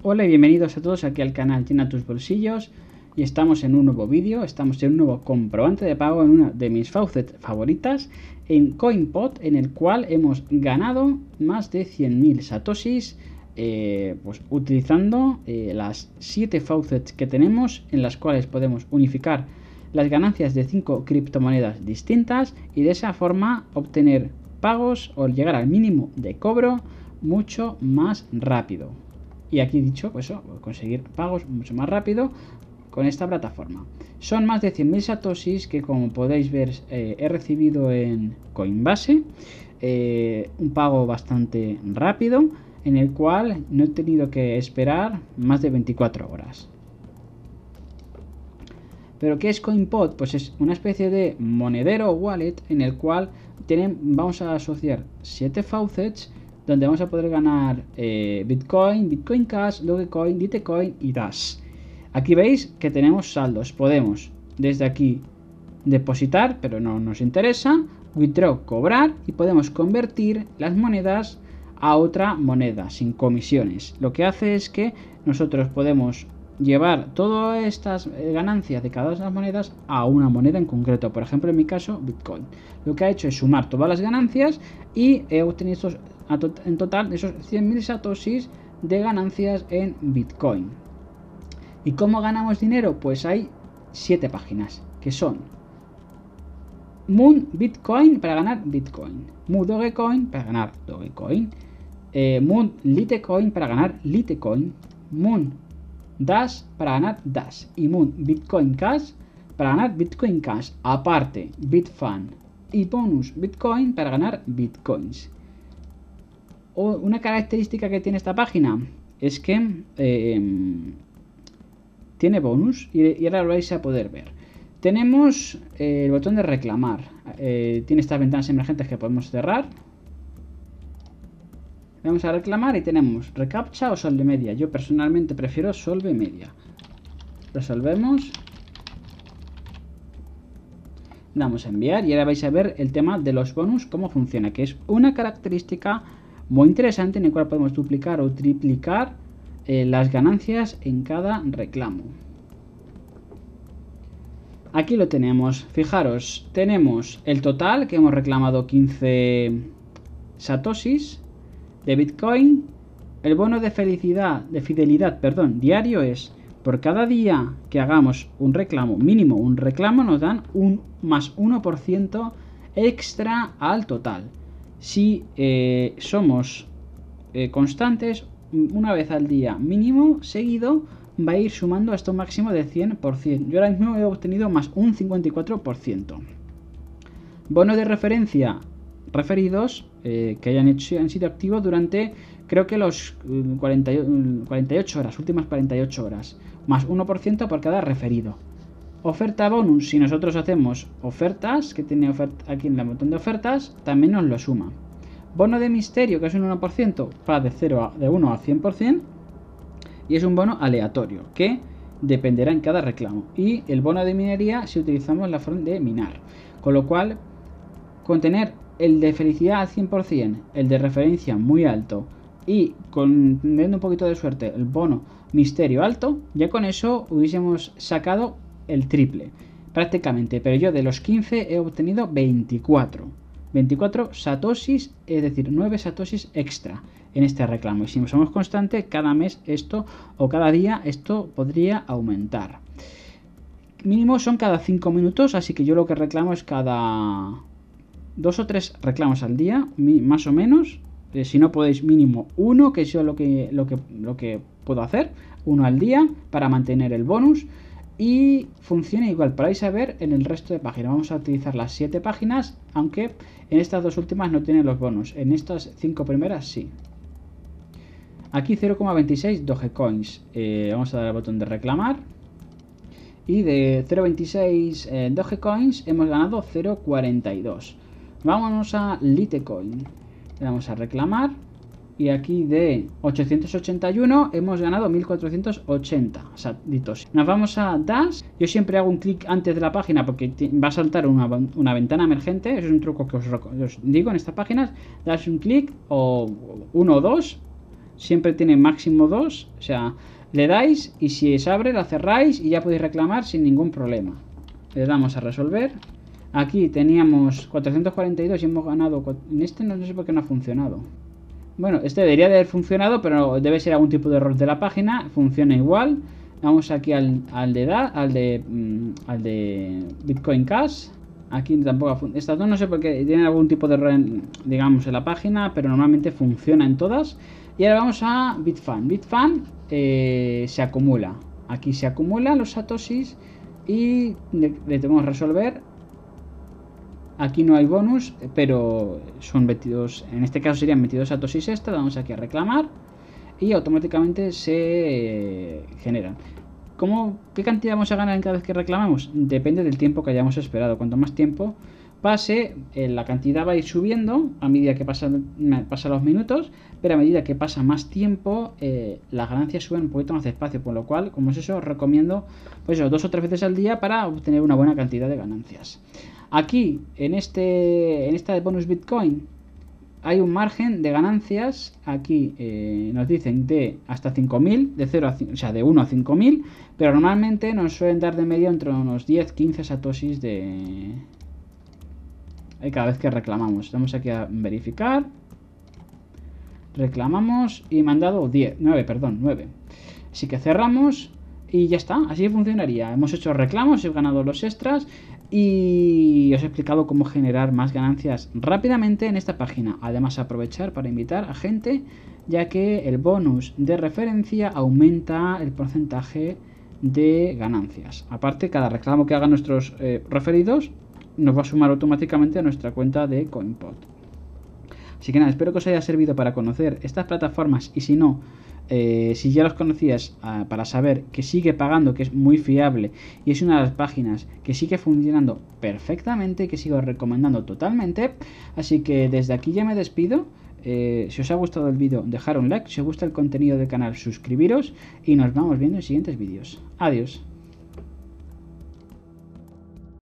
Hola y bienvenidos a todos aquí al canal Llena tus bolsillos y estamos en un nuevo vídeo, estamos en un nuevo comprobante de pago en una de mis faucets favoritas en CoinPot en el cual hemos ganado más de 100.000 satosis eh, pues utilizando eh, las 7 faucets que tenemos en las cuales podemos unificar las ganancias de 5 criptomonedas distintas y de esa forma obtener pagos o llegar al mínimo de cobro mucho más rápido y aquí dicho, pues conseguir pagos mucho más rápido con esta plataforma. Son más de 100.000 satoshis que como podéis ver eh, he recibido en Coinbase, eh, un pago bastante rápido en el cual no he tenido que esperar más de 24 horas. Pero ¿qué es CoinPod? Pues es una especie de monedero o wallet en el cual tienen, vamos a asociar 7 faucets donde vamos a poder ganar eh, Bitcoin, Bitcoin Cash, Dogecoin, Ditecoin y Dash. Aquí veis que tenemos saldos. Podemos desde aquí depositar, pero no nos interesa, withdraw, cobrar y podemos convertir las monedas a otra moneda sin comisiones. Lo que hace es que nosotros podemos llevar todas estas eh, ganancias de cada una de las monedas a una moneda en concreto. Por ejemplo, en mi caso, Bitcoin. Lo que ha hecho es sumar todas las ganancias y he obtenido estos en total esos 100.000 satoshis de ganancias en Bitcoin. ¿Y cómo ganamos dinero? Pues hay 7 páginas, que son Moon Bitcoin para ganar Bitcoin, Moon Dogecoin para ganar Dogecoin, eh, Moon Litecoin para ganar Litecoin, Moon Dash para ganar Dash y Moon Bitcoin Cash para ganar Bitcoin Cash. Aparte, Bitfan y Bonus Bitcoin para ganar Bitcoins una característica que tiene esta página es que eh, tiene bonus y, ahora lo vais a poder ver. Tenemos eh, el botón de reclamar. Eh, tiene estas ventanas emergentes que podemos cerrar. Vamos a reclamar y tenemos recaptcha o de media. Yo personalmente prefiero solve media. Resolvemos. Damos a enviar y ahora vais a ver el tema de los bonus, cómo funciona, que es una característica muy interesante en el cual podemos duplicar o triplicar eh, las ganancias en cada reclamo. Aquí lo tenemos, fijaros, tenemos el total que hemos reclamado 15 satosis de Bitcoin. El bono de felicidad, de fidelidad, perdón, diario es por cada día que hagamos un reclamo, mínimo un reclamo, nos dan un más 1% extra al total si eh, somos eh, constantes una vez al día mínimo seguido va a ir sumando hasta un máximo de 100%. Yo ahora mismo he obtenido más un 54%. Bono de referencia referidos eh, que hayan, hecho, sido activos durante creo que los 48 horas, últimas 48 horas, más 1% por cada referido. Oferta bonus, si nosotros hacemos ofertas, que tiene oferta, aquí en la botón de ofertas, también nos lo suma. Bono de misterio, que es un 1%, va de, 0 de 1 a 100%, y es un bono aleatorio, que dependerá en cada reclamo. Y el bono de minería si utilizamos la forma de minar. Con lo cual, con tener el de felicidad al 100%, el de referencia muy alto y con teniendo un poquito de suerte el bono misterio alto, ya con eso hubiésemos sacado el triple, prácticamente. Pero yo de los 15 he obtenido 24. 24 satosis es decir, 9 satosis extra en este reclamo. Y si somos constantes, cada mes esto o cada día esto podría aumentar. Mínimo son cada 5 minutos, así que yo lo que reclamo es cada 2 o 3 reclamos al día, más o menos. Eh, si no podéis, mínimo uno, que es lo que, lo que, lo que puedo hacer, uno al día, para mantener el bonus y funciona igual para saber a ver en el resto de páginas. Vamos a utilizar las 7 páginas, aunque en estas dos últimas no tienen los bonos en estas 5 primeras sí. Aquí 0,26 Dogecoins. Eh, vamos a dar al botón de reclamar. Y de 0,26 eh, Dogecoins hemos ganado 0,42. Vámonos a Litecoin. Le damos a reclamar y aquí de 881 hemos ganado 1480 ditos Nos vamos a Dash. Yo siempre hago un clic antes de la página porque va a saltar una, ventana emergente. es un truco que os, digo en estas páginas. Das un clic o uno o dos. Siempre tiene máximo dos. O sea, le dais y si se abre la cerráis y ya podéis reclamar sin ningún problema. Le damos a resolver. Aquí teníamos 442 y hemos ganado... En este no sé por qué no ha funcionado. Bueno, este debería de haber funcionado, pero debe ser algún tipo de error de la página. Funciona igual. Vamos aquí al, de da, al de mm, de Bitcoin Cash. Aquí tampoco estas dos no sé por qué tienen algún tipo de error, digamos, en la página, pero normalmente funciona en todas. Y ahora vamos a Bitfan. Bitfan eh, se acumula. Aquí se acumulan los satoshis y le, le resolver Aquí no hay bonus, pero son 22, en este caso serían 22 satosis extra, damos aquí a reclamar y automáticamente se generan. ¿Cómo, ¿Qué cantidad vamos a ganar cada vez que reclamamos? Depende del tiempo que hayamos esperado. Cuanto más tiempo pase, eh, la cantidad va a ir subiendo a medida que pasan, los minutos, pero a medida que pasa más tiempo, eh, las ganancias suben un poquito más despacio. Por lo cual, como es eso, os recomiendo pues dos o tres veces al día para obtener una buena cantidad de ganancias. Aquí, en, este, en esta de bonus Bitcoin, hay un margen de ganancias, aquí eh, nos dicen de hasta 5.000, de 0 a, o sea, de 1 a 5.000, pero normalmente nos suelen dar de medio entre unos 10, 15 satosis de... Eh, cada vez que reclamamos, vamos aquí a verificar, reclamamos y mandado 10, 9, perdón, 9. Así que cerramos y ya está, así funcionaría. Hemos hecho reclamos, he ganado los extras, y os he explicado cómo generar más ganancias rápidamente en esta página. Además aprovechar para invitar a gente ya que el bonus de referencia aumenta el porcentaje de ganancias. Aparte cada reclamo que hagan nuestros eh, referidos nos va a sumar automáticamente a nuestra cuenta de CoinPod. Así que nada, espero que os haya servido para conocer estas plataformas y si no, eh, si ya los conocías, ah, para saber que sigue pagando, que es muy fiable y es una de las páginas que sigue funcionando perfectamente, que sigo recomendando totalmente. Así que desde aquí ya me despido. Eh, si os ha gustado el vídeo, dejar un like. Si os gusta el contenido del canal, suscribiros y nos vamos viendo en siguientes vídeos. Adiós.